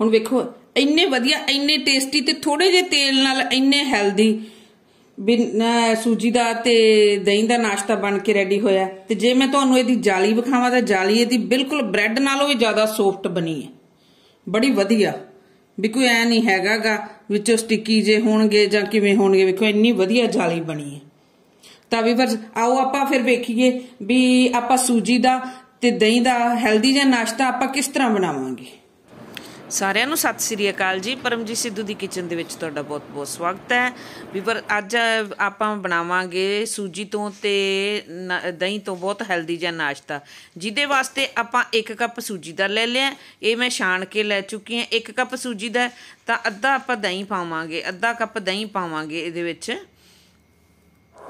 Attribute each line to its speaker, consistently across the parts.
Speaker 1: ਹੁਣ ਵੇਖੋ ਇੰਨੇ ਵਧੀਆ ਇੰਨੇ ਟੇਸਟੀ ਤੇ ਥੋੜੇ ਜੇ ਤੇਲ ਨਾਲ ਇੰਨੇ ਹੈਲਦੀ ਸੂਜੀ ਦਾ ਤੇ ਦਹੀਂ ਦਾ ਨਾਸ਼ਤਾ ਬਣ ਕੇ ਰੈਡੀ ਹੋਇਆ ਤੇ ਜੇ ਮੈਂ ਤੁਹਾਨੂੰ ਇਹਦੀ ਜਾਲੀ ਵਿਖਾਵਾਂ ਤਾਂ ਜਾਲੀ ਇਹਦੀ ਬਿਲਕੁਲ ਬ੍ਰੈਡ ਨਾਲੋਂ ਵੀ ਜ਼ਿਆਦਾ ਸੌਫਟ ਬਣੀ ਹੈ ਬੜੀ ਵਧੀਆ ਵੀ ਕੋਈ ਐ ਨਹੀਂ ਹੈਗਾਗਾ ਵਿੱਚੋਂ ਸਟਿੱਕੀ ਜੇ ਹੋਣਗੇ ਜਾਂ ਕਿਵੇਂ ਹੋਣਗੇ ਵੇਖੋ ਇੰਨੀ ਵਧੀਆ ਜਾਲੀ ਬਣੀ ਹੈ ਤਾਂ ਵੀ ਆਓ ਆਪਾਂ ਫਿਰ ਵੇਖੀਏ ਵੀ ਆਪਾਂ ਸੂਜੀ ਦਾ ਤੇ ਦਹੀਂ ਦਾ ਹੈਲਦੀ ਜਿਹਾ ਨਾਸ਼ਤਾ ਆਪਾਂ ਕਿਸ ਤਰ੍ਹਾਂ ਬਣਾਵਾਂਗੇ ਸਾਰਿਆਂ ਨੂੰ ਸਤਿ ਸ੍ਰੀ ਅਕਾਲ ਜੀ ਪਰਮਜੀਤ ਸਿੱਧੂ ਦੀ ਕਿਚਨ ਦੇ ਵਿੱਚ ਤੁਹਾਡਾ ਬਹੁਤ-ਬਹੁਤ ਸਵਾਗਤ ਹੈ ਵੀਰ ਅੱਜ ਆਪਾਂ ਬਣਾਵਾਂਗੇ ਸੂਜੀ ਤੋਂ ਤੇ ਦਹੀਂ ਤੋਂ ਬਹੁਤ ਹੈਲਦੀ ਜਿਹਾ ਨਾਸ਼ਤਾ ਜਿਹਦੇ ਵਾਸਤੇ ਆਪਾਂ 1 ਕੱਪ ਸੂਜੀ ਦਾ ਲੈ ਲਿਆ ਇਹ ਮੈਂ ਛਾਣ ਕੇ ਲੈ ਚੁੱਕੀ ਹਾਂ 1 ਕੱਪ ਸੂਜੀ ਦਾ ਤਾਂ ਅੱਧਾ ਆਪਾਂ ਦਹੀਂ ਪਾਵਾਂਗੇ ਅੱਧਾ ਕੱਪ ਦਹੀਂ ਪਾਵਾਂਗੇ ਇਹਦੇ ਵਿੱਚ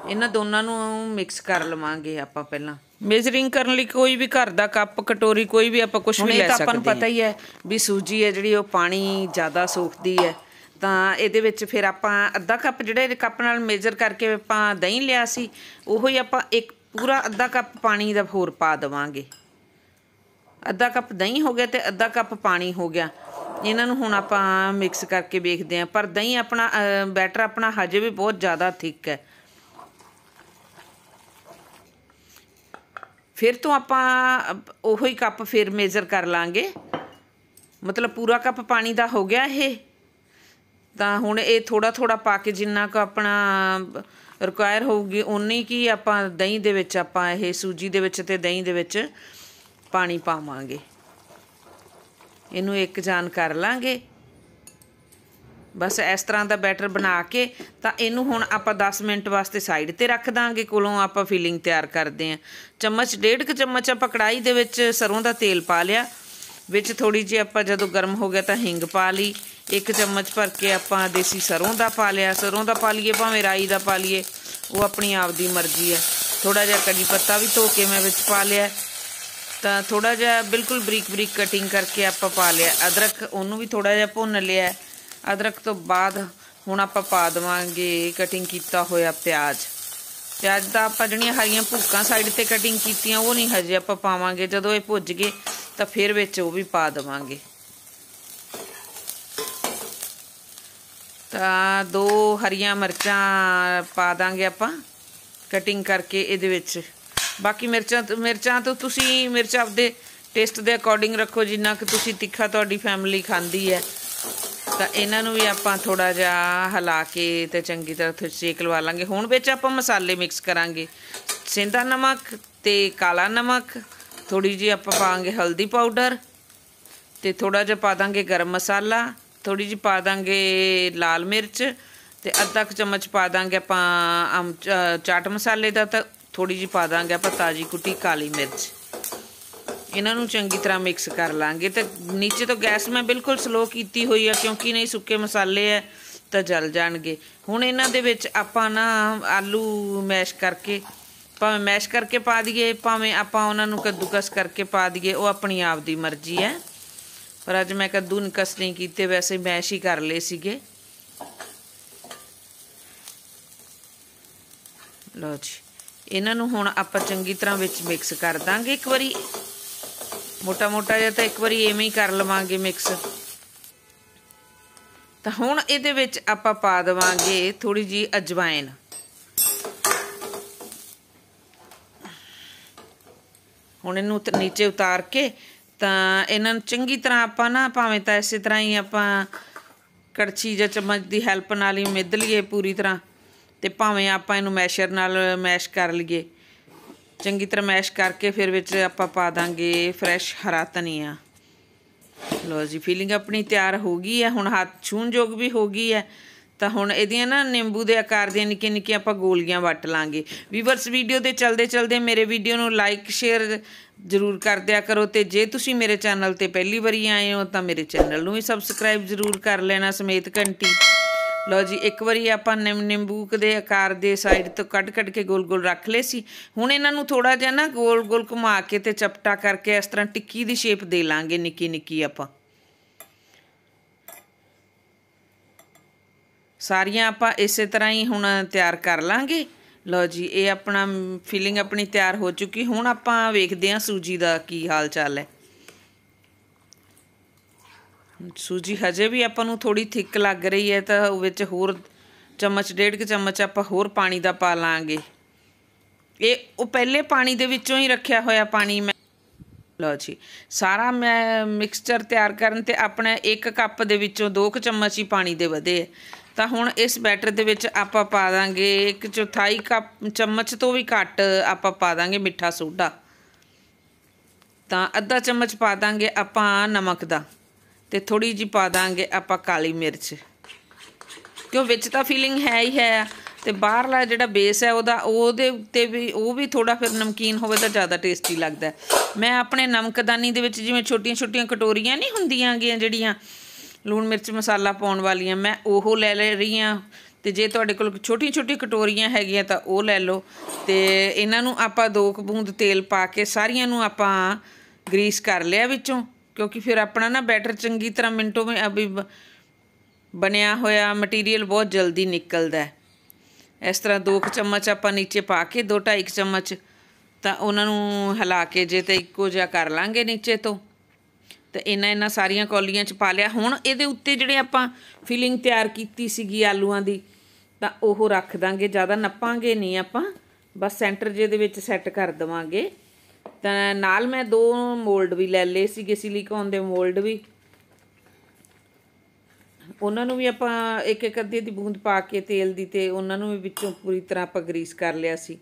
Speaker 1: ਇਹਨਾਂ ਦੋਨਾਂ ਨੂੰ ਮਿਕਸ ਕਰ ਲਵਾਂਗੇ ਆਪਾਂ ਪਹਿਲਾਂ ਮੇਜ਼ਰਿੰਗ ਕਰਨ ਲਈ ਕੋਈ ਵੀ ਘਰ ਦਾ ਕੱਪ ਕਟੋਰੀ ਕੋਈ ਵੀ ਆਪਾਂ ਕੁਝ ਵੀ ਲੈ ਸਕਦੇ ਹਾਂ ਤਾਂ ਆਪਾਂ ਨੂੰ ਪਤਾ ਹੀ ਹੈ ਵੀ ਸੂਜੀ ਹੈ ਜਿਹੜੀ ਉਹ ਪਾਣੀ ਜ਼ਿਆਦਾ ਸੋਖਦੀ ਹੈ ਤਾਂ ਇਹਦੇ ਵਿੱਚ ਫਿਰ ਆਪਾਂ ਅੱਧਾ ਕੱਪ ਜਿਹੜੇ ਕੱਪ ਨਾਲ ਮੇਜ਼ਰ ਕਰਕੇ ਆਪਾਂ ਦਹੀਂ ਲਿਆ ਸੀ ਉਹੋ ਹੀ ਆਪਾਂ ਇੱਕ ਪੂਰਾ ਅੱਧਾ ਕੱਪ ਪਾਣੀ ਦਾ ਹੋਰ ਪਾ ਦਵਾਂਗੇ ਅੱਧਾ ਕੱਪ ਦਹੀਂ ਹੋ ਗਿਆ ਤੇ ਅੱਧਾ ਕੱਪ ਪਾਣੀ ਹੋ ਗਿਆ ਇਹਨਾਂ ਨੂੰ ਹੁਣ ਆਪਾਂ ਮਿਕਸ ਕਰਕੇ ਵੇਖਦੇ ਆਂ ਪਰ ਦਹੀਂ ਆਪਣਾ ਬੈਟਰ ਆਪਣਾ ਹਜੇ ਵੀ ਬਹੁਤ ਜ਼ਿਆਦਾ ਥਿੱਕ ਹੈ ਫਿਰ ਤੋਂ ਆਪਾਂ ਉਹੋ ਹੀ ਕੱਪ ਫਿਰ ਮੇਜ਼ਰ ਕਰ ਲਾਂਗੇ ਮਤਲਬ ਪੂਰਾ ਕੱਪ ਪਾਣੀ ਦਾ ਹੋ ਗਿਆ ਇਹ ਤਾਂ ਹੁਣ ਇਹ ਥੋੜਾ ਥੋੜਾ ਪਾ ਕੇ ਜਿੰਨਾ ਕੁ ਆਪਣਾ ਰਿਕੁਆਇਰ ਹੋਊਗੀ ਉਨੀ ਕੀ ਆਪਾਂ ਦਹੀਂ ਦੇ ਵਿੱਚ ਆਪਾਂ ਇਹ ਸੂਜੀ ਦੇ ਵਿੱਚ ਤੇ ਦਹੀਂ ਦੇ ਵਿੱਚ ਪਾਣੀ ਪਾਵਾਂਗੇ ਇਹਨੂੰ ਇੱਕ ਜਾਨ ਕਰ ਲਾਂਗੇ ਬਸ ਇਸ ਤਰ੍ਹਾਂ ਦਾ ਬੈਟਰ ਬਣਾ ਕੇ ਤਾਂ ਇਹਨੂੰ ਹੁਣ ਆਪਾਂ 10 ਮਿੰਟ ਵਾਸਤੇ ਸਾਈਡ ਤੇ ਰੱਖ ਦਾਂਗੇ ਕੋਲੋਂ ਆਪਾਂ ਫਿਲਿੰਗ ਤਿਆਰ ਕਰਦੇ ਆਂ ਚਮਚ ਡੇਢ ਕ ਚਮਚ ਆਪਾਂ ਕੜਾਈ ਦੇ ਵਿੱਚ ਸਰੋਂ ਦਾ ਤੇਲ ਪਾ ਲਿਆ ਵਿੱਚ ਥੋੜੀ ਜਿਹੀ ਆਪਾਂ ਜਦੋਂ ਗਰਮ ਹੋ ਗਿਆ ਤਾਂ ਹਿੰਗ ਪਾ ਲਈ ਇੱਕ ਚਮਚ ਭਰ ਕੇ ਆਪਾਂ ਦੇਸੀ ਸਰੋਂ ਦਾ ਪਾ ਲਿਆ ਸਰੋਂ ਦਾ ਪਾ ਲਈਏ ਭਾਵੇਂ ਰਾਈ ਦਾ ਪਾ ਲਈਏ ਉਹ ਆਪਣੀ ਆਪ ਦੀ ਮਰਜ਼ੀ ਹੈ ਥੋੜਾ ਜਿਹਾ ਕੜੀ ਪੱਤਾ ਵੀ ਧੋ ਕੇ ਮੈਂ ਵਿੱਚ ਪਾ ਲਿਆ ਤਾਂ ਥੋੜਾ ਜਿਹਾ ਬਿਲਕੁਲ ਬਰੀਕ ਬਰੀਕ ਕਟਿੰਗ ਕਰਕੇ ਆਪਾਂ ਪਾ ਲਿਆ ਅਦਰਕ ਉਹਨੂੰ ਵੀ ਥੋੜਾ ਜਿਹਾ ਭੁੰਨ ਲਿਆ ਅਦਰਕ ਤੋਂ ਬਾਅਦ ਹੁਣ ਆਪਾਂ ਪਾ ਦਵਾਂਗੇ ਕਟਿੰਗ ਕੀਤਾ ਹੋਇਆ ਪਿਆਜ਼ ਪਿਆਜ਼ ਦਾ ਆਪਾਂ ਜਿਹੜੀਆਂ ਹਰੀਆਂ ਭੁੱਕਾਂ ਸਾਈਡ ਤੇ ਕਟਿੰਗ ਕੀਤੀਆਂ ਉਹ ਨਹੀਂ ਹਜੇ ਆਪਾਂ ਪਾਵਾਂਗੇ ਜਦੋਂ ਇਹ ਭੁੱਜ ਗਏ ਤਾਂ ਫਿਰ ਵਿੱਚ ਉਹ ਵੀ ਪਾ ਦਵਾਂਗੇ ਤਾਂ ਦੋ ਹਰੀਆਂ ਮਿਰਚਾਂ ਪਾ ਦਾਂਗੇ ਆਪਾਂ ਕਟਿੰਗ ਕਰਕੇ ਇਹਦੇ ਵਿੱਚ ਬਾਕੀ ਮਿਰਚਾਂ ਮਿਰਚਾਂ ਤੋਂ ਤੁਸੀਂ ਮਿਰਚ ਆਪਦੇ ਟੇਸਟ ਦੇ ਅਕੋਰਡਿੰਗ ਰੱਖੋ ਜਿੰਨਾ ਕਿ ਤੁਸੀਂ ਤਿੱਖਾ ਤੁਹਾਡੀ ਫੈਮਿਲੀ ਖਾਂਦੀ ਹੈ ਤਾਂ ਇਹਨਾਂ ਨੂੰ ਵੀ ਆਪਾਂ ਥੋੜਾ ਜਿਹਾ ਹਿਲਾ ਕੇ ਤੇ ਚੰਗੀ ਤਰ੍ਹਾਂ ਸੇਕ ਲਵਾ ਲਾਂਗੇ ਹੁਣ ਵਿੱਚ ਆਪਾਂ ਮਸਾਲੇ ਮਿਕਸ ਕਰਾਂਗੇ ਸਿੰਦਾ ਨਮਕ ਤੇ ਕਾਲਾ ਨਮਕ ਥੋੜੀ ਜੀ ਆਪਾਂ ਪਾਵਾਂਗੇ ਹਲਦੀ ਪਾਊਡਰ ਤੇ ਥੋੜਾ ਜਿਹਾ ਪਾ ਦਾਂਗੇ ਗਰਮ ਮਸਾਲਾ ਥੋੜੀ ਜੀ ਪਾ ਦਾਂਗੇ ਲਾਲ ਮਿਰਚ ਤੇ ਅੱਧਾ ਕੁ ਚਮਚ ਪਾ ਦਾਂਗੇ ਆਪਾਂ ਚਾਟ ਮਸਾਲੇ ਦਾ ਤਾਂ ਥੋੜੀ ਜੀ ਪਾ ਦਾਂਗੇ ਆਪਾਂ ਤਾਜੀ ਕੁੱਟੀ ਕਾਲੀ ਮਿਰਚ ਇਹਨਾਂ ਨੂੰ ਚੰਗੀ ਤਰ੍ਹਾਂ ਮਿਕਸ ਕਰ ਲਾਂਗੇ ਤੇ ਨੀਚੇ ਤੋਂ ਗੈਸ ਮੈਂ ਬਿਲਕੁਲ ਸਲੋ ਕੀਤੀ ਹੋਈ ਆ ਕਿਉਂਕਿ ਨਹੀਂ ਸੁੱਕੇ ਮਸਾਲੇ ਆ ਤਾਂ ਜਲ ਜਾਣਗੇ ਹੁਣ ਇਹਨਾਂ ਦੇ ਵਿੱਚ ਆਪਾਂ ਨਾ ਆਲੂ ਮੈਸ਼ ਕਰਕੇ ਭਾਵੇਂ ਮੈਸ਼ ਕਰਕੇ ਪਾ ਦਈਏ ਭਾਵੇਂ ਆਪਾਂ ਉਹਨਾਂ ਨੂੰ ਕੱਦੂਕਸ ਕਰਕੇ ਪਾ ਦਈਏ ਉਹ ਆਪਣੀ ਆਪ ਦੀ ਮਰਜ਼ੀ ਹੈ ਪਰ ਅੱਜ ਮੈਂ ਕੱਦੂ ਨਿਕਸ ਨਹੀਂ ਕੀਤੇ ਵੈਸੇ ਮੈਸ਼ ਹੀ ਕਰ ਲਏ ਸੀਗੇ ਲੋ ਜੀ ਇਹਨਾਂ ਨੂੰ ਹੁਣ ਆਪਾਂ ਚੰਗੀ ਤਰ੍ਹਾਂ ਵਿੱਚ ਮਿਕਸ ਕਰ ਦਾਂਗੇ ਇੱਕ ਵਾਰੀ ਮੋਟਾ ਮੋਟਾ ਜਿਹਾ ਤਾਂ ਇੱਕ ਵਾਰੀ ਐਵੇਂ ਹੀ ਕਰ ਲਵਾਂਗੇ ਮਿਕਸ ਤਾਂ ਹੁਣ ਇਹਦੇ ਵਿੱਚ ਆਪਾਂ ਪਾ ਦਵਾਂਗੇ ਥੋੜੀ ਜੀ ਅਜਵਾਇਨ ਹੁਣ ਇਹਨੂੰ ਨੀਚੇ ਉਤਾਰ ਕੇ ਤਾਂ ਇਹਨਾਂ ਨੂੰ ਚੰਗੀ ਤਰ੍ਹਾਂ ਆਪਾਂ ਨਾ ਭਾਵੇਂ ਤਾਂ ਇਸੇ ਤਰ੍ਹਾਂ ਹੀ ਆਪਾਂ ਕੜਛੀ ਜਾਂ ਚਮਚ ਦੀ ਹੈਲਪ ਨਾਲ ਹੀ ਮਿੱਧ ਲਈਏ ਪੂਰੀ ਤਰ੍ਹਾਂ ਤੇ ਭਾਵੇਂ ਆਪਾਂ ਇਹਨੂੰ ਮੈਸ਼ਰ ਨਾਲ ਮੈਸ਼ ਕਰ ਲਈਏ ਚੰਗੀ ਤਰ੍ਹਾਂ ਮੈਸ਼ ਕਰਕੇ ਫਿਰ ਵਿੱਚ ਆਪਾਂ ਪਾ ਦਾਂਗੇ ਫਰੈਸ਼ ਹਰਾ ਧਨੀਆ ਲੋ ਜੀ ਫੀਲਿੰਗ ਆਪਣੀ ਤਿਆਰ ਹੋ ਗਈ ਹੈ ਹੁਣ ਹੱਥ ਛੂਣ ਜੋਗ ਵੀ ਹੋ ਗਈ ਹੈ ਤਾਂ ਹੁਣ ਇਹਦੀਆਂ ਨਾ ਨਿੰਬੂ ਦੇ ਆਕਾਰ ਦੀਆਂ ਨਿੱਕੀਆਂ ਨਿੱਕੀਆਂ ਆਪਾਂ ਗੋਲੀਆਂ ਵੱਟ ਲਾਂਗੇ ਵੀਵਰਸ ਵੀਡੀਓ ਦੇ ਚਲਦੇ ਚਲਦੇ ਮੇਰੇ ਵੀਡੀਓ ਨੂੰ ਲਾਈਕ ਸ਼ੇਅਰ ਜ਼ਰੂਰ ਕਰ ਦਿਆ ਕਰੋ ਤੇ ਜੇ ਤੁਸੀਂ ਮੇਰੇ ਚੈਨਲ ਤੇ ਪਹਿਲੀ ਵਾਰੀ ਆਏ ਹੋ ਤਾਂ ਮੇਰੇ ਚੈਨਲ ਨੂੰ ਵੀ ਸਬਸਕ੍ਰਾਈਬ ਜ਼ਰੂਰ ਕਰ ਲੈਣਾ ਸਮੇਤ ਘੰਟੀ ਲਓ ਜੀ ਇੱਕ ਵਾਰੀ ਆਪਾਂ ਨਿੰਬੂਕ ਦੇ ਆਕਾਰ ਦੇ ਸਾਈਡ ਤੋਂ ਕੱਢ ਕੱਢ ਕੇ ਗੋਲ ਗੋਲ ਰੱਖ ਲਏ ਸੀ ਹੁਣ ਇਹਨਾਂ ਨੂੰ ਥੋੜਾ ਜਿਹਾ ਨਾ ਗੋਲ ਗੋਲ ਘੁਮਾ ਕੇ ਤੇ ਚਪਟਾ ਕਰਕੇ ਇਸ ਤਰ੍ਹਾਂ ਟਿੱਕੀ ਦੀ ਸ਼ੇਪ ਦੇ ਲਾਂਗੇ ਨਿੱਕੀ ਨਿੱਕੀ ਆਪਾਂ ਸਾਰੀਆਂ ਆਪਾਂ ਇਸੇ ਤਰ੍ਹਾਂ ਹੀ ਹੁਣ ਤਿਆਰ ਕਰ ਲਾਂਗੇ ਲਓ ਜੀ ਇਹ ਆਪਣਾ ਫਿਲਿੰਗ ਆਪਣੀ ਤਿਆਰ ਹੋ ਚੁੱਕੀ ਹੁਣ ਆਪਾਂ ਵੇਖਦੇ ਹਾਂ ਸੂਜੀ ਦਾ ਕੀ ਹਾਲ ਚਾਲ ਹੈ ਸੂਜੀ ਹਜੇ ਵੀ ਆਪਾਂ ਨੂੰ ਥੋੜੀ ਥਿੱਕ ਲੱਗ ਰਹੀ ਹੈ ਤਾਂ ਵਿੱਚ ਹੋਰ ਚਮਚ ਡੇਢ ਕੇ ਚਮਚ ਆਪਾਂ ਹੋਰ ਪਾਣੀ ਦਾ ਪਾ ਲਾਂਗੇ ਇਹ ਉਹ ਪਹਿਲੇ ਪਾਣੀ ਦੇ ਵਿੱਚੋਂ ਹੀ ਰੱਖਿਆ ਹੋਇਆ ਪਾਣੀ ਮੈਂ ਲਓ ਜੀ ਸਾਰਾ ਮੈਂ ਮਿਕਸਚਰ ਤਿਆਰ ਕਰਨ ਤੇ ਆਪਣੇ 1 ਕੱਪ ਦੇ ਵਿੱਚੋਂ 2 ਕ ਚਮਚ ਹੀ ਪਾਣੀ ਦੇ ਵਧੇ ਤਾਂ ਹੁਣ ਇਸ ਬੈਟਰ ਦੇ ਵਿੱਚ ਆਪਾਂ ਪਾ ਦਾਂਗੇ 1 4 ਕੱਪ ਚਮਚ ਤੋਂ ਵੀ ਘੱਟ ਆਪਾਂ ਪਾ ਦਾਂਗੇ ਮਿੱਠਾ ਸੋਡਾ ਤਾਂ ਅੱਧਾ ਚਮਚ ਪਾ ਦਾਂਗੇ ਆਪਾਂ ਨਮਕ ਦਾ ਤੇ ਥੋੜੀ ਜੀ ਪਾ ਦਾਂਗੇ ਆਪਾਂ ਕਾਲੀ ਮਿਰਚ ਕਿਉਂ ਵਿੱਚ ਤਾਂ ਫੀਲਿੰਗ ਹੈ ਹੀ ਹੈ ਤੇ ਬਾਹਰਲਾ ਜਿਹੜਾ ਬੇਸ ਹੈ ਉਹਦਾ ਉਹਦੇ ਉੱਤੇ ਵੀ ਉਹ ਵੀ ਥੋੜਾ ਫਿਰ ਨਮਕੀਨ ਹੋਵੇ ਤਾਂ ਜ਼ਿਆਦਾ ਟੇਸਟੀ ਲੱਗਦਾ ਮੈਂ ਆਪਣੇ ਨਮਕਦਾਨੀ ਦੇ ਵਿੱਚ ਜਿਵੇਂ ਛੋਟੀਆਂ-ਛੋਟੀਆਂ ਕਟੋਰੀਆਂ ਨਹੀਂ ਹੁੰਦੀਆਂ ਗੀਆਂ ਜਿਹੜੀਆਂ ਲੂਣ ਮਿਰਚ ਮਸਾਲਾ ਪਾਉਣ ਵਾਲੀਆਂ ਮੈਂ ਉਹ ਲੈ ਲੈ ਰਹੀ ਆ ਤੇ ਜੇ ਤੁਹਾਡੇ ਕੋਲ ਛੋਟੀ-ਛੋਟੀ ਕਟੋਰੀਆਂ ਹੈਗੀਆਂ ਤਾਂ ਉਹ ਲੈ ਲਓ ਤੇ ਇਹਨਾਂ ਨੂੰ ਆਪਾਂ ਦੋ ਬੂੰਦ ਤੇਲ ਪਾ ਕੇ ਸਾਰੀਆਂ ਨੂੰ ਆਪਾਂ ਗਰੀਸ ਕਰ ਲਿਆ ਵਿੱਚੋਂ ਕਿਉਂਕਿ ਫਿਰ ਆਪਣਾ ਨਾ ਬੈਟਰ ਚੰਗੀ ਤਰ੍ਹਾਂ ਮਿੰਟੋ ਮੇ ਅਭੀ ਬਣਿਆ ਹੋਇਆ ਮਟੀਰੀਅਲ ਬਹੁਤ ਜਲਦੀ ਨਿਕਲਦਾ ਹੈ ਇਸ ਤਰ੍ਹਾਂ 2 ਚਮਚ ਆਪਾਂ ਨੀਚੇ ਪਾ ਕੇ 2 ਢਾਈ ਚਮਚ ਤਾਂ ਉਹਨਾਂ ਨੂੰ ਹਿਲਾ ਕੇ ਜੇ ਤੇ ਇੱਕੋ ਜਿਹਾ ਕਰ ਲਾਂਗੇ ਨੀਚੇ ਤੋਂ ਤੇ ਇਹਨਾਂ ਇਹਨਾਂ ਸਾਰੀਆਂ ਕੌਲੀਆਂ 'ਚ ਪਾ ਲਿਆ ਹੁਣ ਇਹਦੇ ਉੱਤੇ ਜਿਹੜੇ ਆਪਾਂ ਫਿਲਿੰਗ ਤਿਆਰ ਕੀਤੀ ਸੀਗੀ ਆਲੂਆਂ ਦੀ ਤਾਂ ਉਹ ਰੱਖ ਦਾਂਗੇ ਜ਼ਿਆਦਾ ਨੱਪਾਂਗੇ ਨਹੀਂ ਆਪਾਂ ਬਸ ਸੈਂਟਰ ਜੇ ਦੇ ਵਿੱਚ ਸੈੱਟ ਕਰ ਦਵਾਂਗੇ ਤਾਂ ਨਾਲ ਮੈਂ ਦੋ ਮੋਲਡ ਵੀ ਲੈ ਲਏ ਸੀਗੇ ਸਿਲੀਕਨ ਦੇ ਮੋਲਡ ਵੀ ਉਹਨਾਂ ਨੂੰ ਵੀ ਆਪਾਂ ਇੱਕ ਇੱਕ ਅੱਧੀ ਦੀ ਬੂੰਦ ਪਾ ਕੇ ਤੇਲ ਦੀ ਤੇ ਉਹਨਾਂ ਨੂੰ ਵੀ ਵਿੱਚੋਂ ਪੂਰੀ ਤਰ੍ਹਾਂ ਆਪਾਂ ਗਰੀਸ ਕਰ ਲਿਆ ਸੀ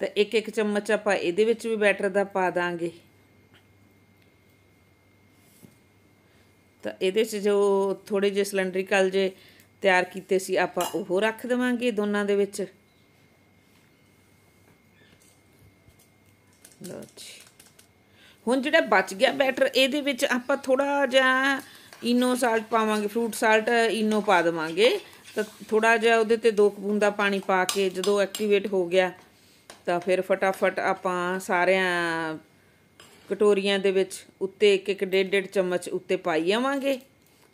Speaker 1: ਤਾਂ ਇੱਕ ਇੱਕ ਚਮਚ ਆਪਾਂ ਇਹਦੇ ਵਿੱਚ ਵੀ ਬੈਟਰ ਦਾ ਪਾ ਦਾਂਗੇ ਤਾਂ ਇਹਦੇ ਵਿੱਚ ਜੋ ਥੋੜੇ ਜਿਹੇ ਸਿਲੰਡਰੀਕਲ ਜੇ ਤਿਆਰ ਕੀਤੇ ਸੀ ਆਪਾਂ ਉਹ ਰੱਖ ਦੇਵਾਂਗੇ ਦੋਨਾਂ ਦੇ ਵਿੱਚ ਲੋ ਜੀ ਹੁਣ ਜਿਹੜਾ ਬਚ ਗਿਆ ਬੈਟਰ ਇਹਦੇ ਵਿੱਚ ਆਪਾਂ ਥੋੜਾ ਜਿਹਾ ਇਨੋ ਸਾਲਟ ਪਾਵਾਂਗੇ ਫਰੂਟ ਸਾਲਟ ਇਨੋ ਪਾ ਦਵਾਂਗੇ ਤਾਂ ਥੋੜਾ ਜਿਹਾ ਉਹਦੇ ਤੇ ਦੋ ਬੂੰਦਾ ਪਾਣੀ ਪਾ ਕੇ ਜਦੋਂ ਐਕਟੀਵੇਟ ਹੋ ਗਿਆ ਤਾਂ ਫਿਰ ਫਟਾਫਟ ਆਪਾਂ ਸਾਰਿਆਂ ਕਟੋਰੀਆਂ ਦੇ ਵਿੱਚ ਉੱਤੇ ਇੱਕ ਇੱਕ ਡੇਢ ਡੇਢ ਚਮਚ ਉੱਤੇ ਪਾਈ ਆਵਾਂਗੇ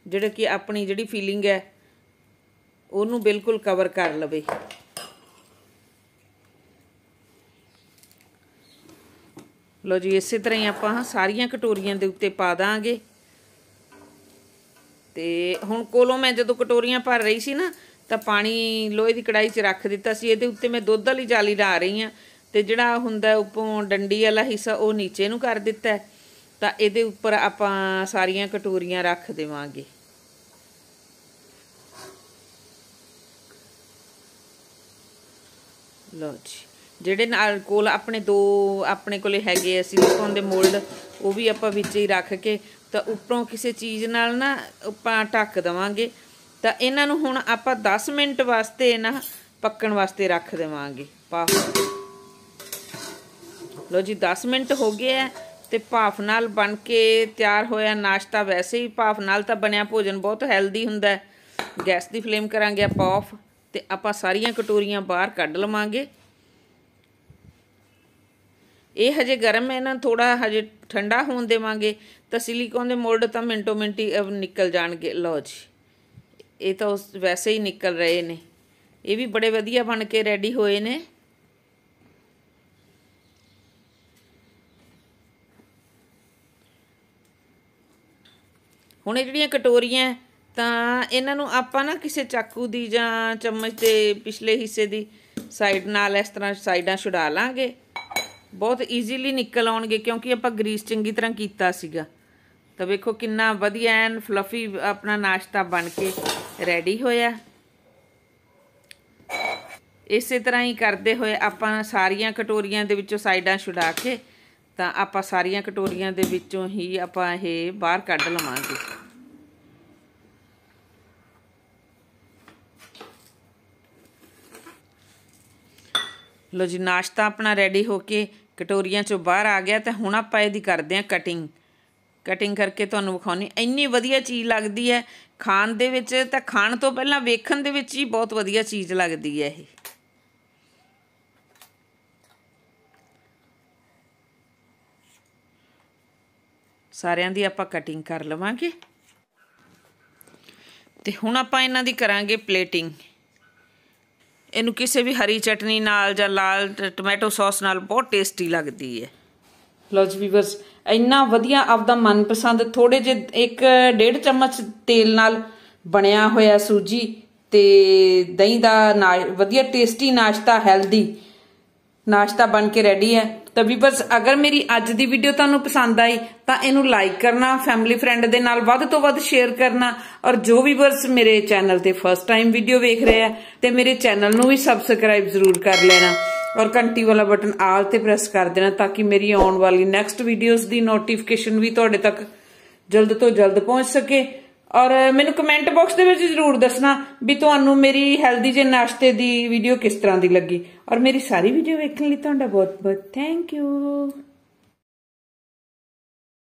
Speaker 1: ਜਿਹੜਾ ਕਿ ਆਪਣੀ ਜਿਹੜੀ ਫੀਲਿੰਗ ਹੈ ਉਹਨੂੰ ਬਿਲਕੁਲ ਕਵਰ ਕਰ ਲਵੇ ਲੋ ਜੀ ਇਸੇ ਤਰ੍ਹਾਂ ਹੀ ਆਪਾਂ ਸਾਰੀਆਂ ਕਟੋਰੀਆਂ ਦੇ ਉੱਤੇ ਪਾ ਦਾਂਗੇ ਤੇ ਹੁਣ ਕੋਲੋਂ ਮੈਂ ਜਦੋਂ ਕਟੋਰੀਆਂ ਭਰ ਰਹੀ ਸੀ ਨਾ ਤਾਂ ਪਾਣੀ ਲੋਹੇ ਦੀ ਕੜਾਈ 'ਚ ਰੱਖ ਦਿੱਤਾ ਸੀ ਇਹਦੇ ਉੱਤੇ ਮੈਂ ਦੁੱਧ ਵਾਲੀ ਜਾਲੀ ਲਾ ਰਹੀ ਆ ਤੇ ਜਿਹੜਾ ਹੁੰਦਾ ਉੱਪਰੋਂ ਡੰਡੀ ਵਾਲਾ ਹਿੱਸਾ ਉਹ ਨੀਚੇ ਨੂੰ ਕਰ ਦਿੱਤਾ ਤਾਂ ਇਹਦੇ ਉੱਪਰ ਆਪਾਂ ਸਾਰੀਆਂ ਕਟੋਰੀਆਂ ਰੱਖ ਦੇਵਾਂਗੇ ਲੋ ਜੀ ਜਿਹੜੇ ਨਾਲ ਕੋਲ ਆਪਣੇ ਦੋ ਆਪਣੇ ਕੋਲੇ ਹੈਗੇ ਆ ਸਿਲੀਕਨ ਦੇ ਮੋਲਡ ਉਹ ਵੀ ਆਪਾਂ ਵਿੱਚ ਹੀ ਰੱਖ ਕੇ ਤਾਂ ਉੱਪਰੋਂ ਕਿਸੇ ਚੀਜ਼ ਨਾਲ ਨਾ ਆਪਾਂ ਟੱਕ ਦਵਾਂਗੇ ਤਾਂ ਇਹਨਾਂ ਨੂੰ ਹੁਣ ਆਪਾਂ 10 ਮਿੰਟ ਵਾਸਤੇ ਇਹਨਾਂ ਪੱਕਣ ਵਾਸਤੇ ਰੱਖ ਦੇਵਾਂਗੇ ਭਾਫ ਲੋ ਜੀ 10 ਮਿੰਟ ਹੋ ਗਏ ਆ ਤੇ ਭਾਫ ਨਾਲ ਬਣ ਕੇ ਤਿਆਰ ਹੋਇਆ ਨਾਸ਼ਤਾ ਵੈਸੇ ਹੀ ਭਾਫ ਨਾਲ ਤਾਂ ਬਣਿਆ ਭੋਜਨ ਬਹੁਤ ਹੈਲਦੀ ਹੁੰਦਾ ਹੈ ਗੈਸ ਦੀ ਫਲੇਮ ਕਰਾਂਗੇ ਆਪਾਂ ਆਫ ਤੇ ਆਪਾਂ ਸਾਰੀਆਂ ਕਟੋਰੀਆਂ ਬਾਹਰ ਕੱਢ ਲਵਾਂਗੇ ਇਹ ਹਜੇ ਗਰਮ ਹੈ ਨਾ ਥੋੜਾ ਹਜੇ ਠੰਡਾ ਹੋਣ ਦੇਵਾਂਗੇ ਤਾਂ ਸਿਲੀਕਨ ਦੇ ਮੋਲਡ ਤਾਂ ਮਿੰਟੋ ਮਿੰਟੀ ਨਿਕਲ ਜਾਣਗੇ ਲਓ ਜੀ ਇਹ ਤਾਂ ਉਸ ਵੈਸੇ ਹੀ ਨਿਕਲ ਰਹੇ ਨੇ ਇਹ ਵੀ ਬੜੇ ਵਧੀਆ ਬਣ ਕੇ ਰੈਡੀ ਹੋਏ ਨੇ ਹੁਣ ਇਹ ਜਿਹੜੀਆਂ ਕਟੋਰੀਆਂ ਤਾਂ ਇਹਨਾਂ ਨੂੰ ਆਪਾਂ ਨਾ ਕਿਸੇ ਚਾਕੂ ਦੀ ਜਾਂ ਚਮਚ ਦੇ ਪਿਛਲੇ ਹਿੱਸੇ ਦੀ ਸਾਈਡ ਨਾਲ ਇਸ ਤਰ੍ਹਾਂ ਸਾਈਡਾਂ ਛੁਡਾ ਲਾਂਗੇ ਬਹੁਤ ਈਜ਼ੀਲੀ ਨਿਕਲ ਆਉਣਗੇ ਕਿਉਂਕਿ ਆਪਾਂ ਗਰੀਸ ਚੰਗੀ ਤਰ੍ਹਾਂ ਕੀਤਾ ਸੀਗਾ ਤਾਂ ਵੇਖੋ ਕਿੰਨਾ ਵਧੀਆ ਐਨ ਫਲਫੀ ਆਪਣਾ ਨਾਸ਼ਤਾ ਬਣ ਕੇ ਰੈਡੀ ਹੋਇਆ ਇਸੇ ਤਰ੍ਹਾਂ ਹੀ ਕਰਦੇ ਹੋਏ ਆਪਾਂ ਸਾਰੀਆਂ ਕਟੋਰੀਆਂ ਦੇ ਵਿੱਚੋਂ ਸਾਈਡਾਂ ਛੁਡਾ ਕੇ ਤਾਂ ਆਪਾਂ ਸਾਰੀਆਂ ਕਟੋਰੀਆਂ ਦੇ ਵਿੱਚੋਂ ਹੀ ਆਪਾਂ ਇਹ ਬਾਹਰ ਕੱਢ ਲਵਾਂਗੇ ਲੋ ਜੀ ਨਾਸ਼ਤਾ ਆਪਣਾ ਰੈਡੀ ਹੋ ਕੇ ਕਟੋਰੀਆਂ ਚੋਂ ਬਾਹਰ ਆ ਗਿਆ ਤੇ ਹੁਣ ਆਪਾਂ ਇਹਦੀ ਕਰਦੇ ਆ ਕਟਿੰਗ ਕਟਿੰਗ ਕਰਕੇ ਤੁਹਾਨੂੰ ਵਿਖਾਉਣੀ ਇੰਨੀ ਵਧੀਆ ਚੀਜ਼ ਲੱਗਦੀ ਹੈ ਖਾਣ ਦੇ ਵਿੱਚ ਤਾਂ ਖਾਣ ਤੋਂ ਪਹਿਲਾਂ ਵੇਖਣ ਦੇ ਵਿੱਚ ਹੀ ਬਹੁਤ ਵਧੀਆ ਚੀਜ਼ ਲੱਗਦੀ ਹੈ ਇਹ ਸਾਰਿਆਂ ਦੀ ਆਪਾਂ ਕਟਿੰਗ ਕਰ ਲਵਾਂਗੇ ਤੇ ਹੁਣ ਆਪਾਂ ਇਹਨਾਂ ਦੀ ਕਰਾਂਗੇ ਪਲੇਟਿੰਗ ਇਹਨੂੰ ਕਿਸੇ ਵੀ ਹਰੀ ਚਟਨੀ ਨਾਲ ਜਾਂ ਲਾਲ ਟੋਮੈਟੋ ਸੌਸ ਨਾਲ ਬਹੁਤ ਟੇਸਟੀ ਲੱਗਦੀ ਹੈ ਲਓ ਜੀ ਵੀਵਰਸ ਇੰਨਾ ਵਧੀਆ ਆਪਦਾ ਮਨਪਸੰਦ ਥੋੜੇ ਜਿ ਇੱਕ ਡੇਢ ਚਮਚ ਤੇਲ ਨਾਲ ਬਣਿਆ ਹੋਇਆ ਸੂਜੀ ਤੇ ਦਹੀਂ ਦਾ ਵਧੀਆ ਟੇਸਟੀ ਨਾਸ਼ਤਾ ਹੈਲਦੀ ਨਾਸ਼ਤਾ ਬਣ ਕੇ ਰੈਡੀ ਹੈ ਤਾਂ ਵੀਵਰਸ ਅਗਰ ਮੇਰੀ ਅੱਜ ਦੀ ਵੀਡੀਓ ਤੁਹਾਨੂੰ ਪਸੰਦ ਆਈ ਤਾਂ ਇਹਨੂੰ ਲਾਈਕ ਕਰਨਾ ਫੈਮਿਲੀ ਫਰੈਂਡ ਦੇ ਨਾਲ ਵੱਧ ਤੋਂ ਵੱਧ ਸ਼ੇਅਰ ਕਰਨਾ ਔਰ ਜੋ ਵੀਵਰਸ ਮੇਰੇ ਚੈਨਲ ਤੇ ਫਸਟ ਟਾਈਮ ਵੀਡੀਓ ਵੇਖ ਰਹੇ ਆ ਤੇ ਮੇਰੇ ਚੈਨਲ ਨੂੰ ਵੀ ਸਬਸਕ੍ਰਾਈਬ ਜ਼ਰੂਰ ਕਰ ਲੈਣਾ ਔਰ ਘੰਟੀ ਵਾਲਾ ਬਟਨ ਆਲ ਤੇ ਪ੍ਰੈਸ ਕਰ ਦੇਣਾ ਤਾਂ ਕਿ ਮੇਰੀ ਆਉਣ ਵਾਲੀ ਨੈਕਸਟ ਵੀਡੀਓਜ਼ ਦੀ ਨੋਟੀਫਿਕੇਸ਼ਨ ਵੀ ਤੁਹਾਡੇ ਤੱਕ ਜਲਦ ਤੋਂ ਜਲਦ ਪਹੁੰਚ ਸਕੇ ਔਰ ਮੈਨੂੰ ਕਮੈਂਟ ਬਾਕਸ ਦੇ ਵਿੱਚ ਜ਼ਰੂਰ ਦੱਸਣਾ ਵੀ ਤੁਹਾਨੂੰ ਮੇਰੀ ਹੈਲਦੀ ਜੇ ਨਾਸ਼ਤੇ ਦੀ ਵੀਡੀਓ ਕਿਸ ਤਰ੍ਹਾਂ ਦੀ ਲੱਗੀ ਔਰ ਮੇਰੀ ਸਾਰੀ ਵੀਡੀਓ ਵੇਖਣ ਲਈ ਤੁਹਾਡਾ ਬਹੁਤ ਬਹੁਤ ਥੈਂਕ ਯੂ